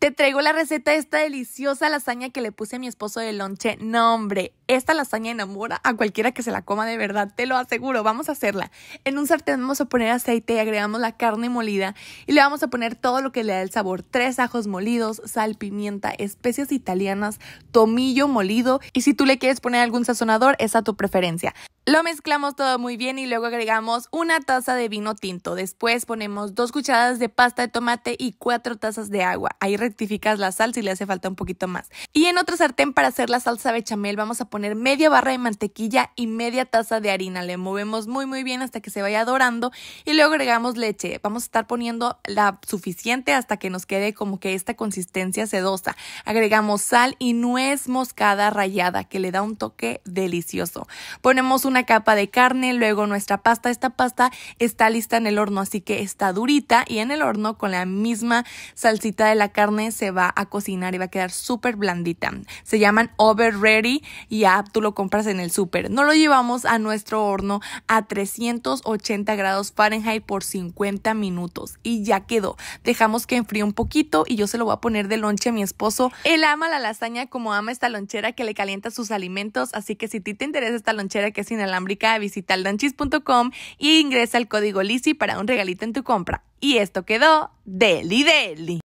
Te traigo la receta de esta deliciosa lasaña que le puse a mi esposo de lonche. No, hombre, esta lasaña enamora a cualquiera que se la coma de verdad, te lo aseguro. Vamos a hacerla. En un sartén vamos a poner aceite y agregamos la carne molida y le vamos a poner todo lo que le da el sabor: tres ajos molidos, sal, pimienta, especias italianas, tomillo molido y si tú le quieres poner algún sazonador, es a tu preferencia. Lo mezclamos todo muy bien y luego agregamos una taza de vino tinto. Después ponemos dos cucharadas de pasta de tomate y cuatro tazas de agua. Ahí rectificas la sal si le hace falta un poquito más. Y en otra sartén para hacer la salsa bechamel vamos a poner media barra de mantequilla y media taza de harina. Le movemos muy muy bien hasta que se vaya dorando y luego agregamos leche. Vamos a estar poniendo la suficiente hasta que nos quede como que esta consistencia sedosa. Agregamos sal y nuez moscada rallada que le da un toque delicioso. Ponemos una capa de carne, luego nuestra pasta. Esta pasta está lista en el horno, así que está durita y en el horno con la misma salsita de la carne se va a cocinar y va a quedar súper blandita. Se llaman over ready y ya tú lo compras en el súper. No lo llevamos a nuestro horno a 380 grados Fahrenheit por 50 minutos y ya quedó. Dejamos que enfríe un poquito y yo se lo voy a poner de lonche a mi esposo. Él ama la lasaña como ama esta lonchera que le calienta sus alimentos, así que si ti te interesa esta lonchera que es sin Alámbrica visita aldanchis.com e ingresa el código LISI para un regalito en tu compra. Y esto quedó Deli Deli.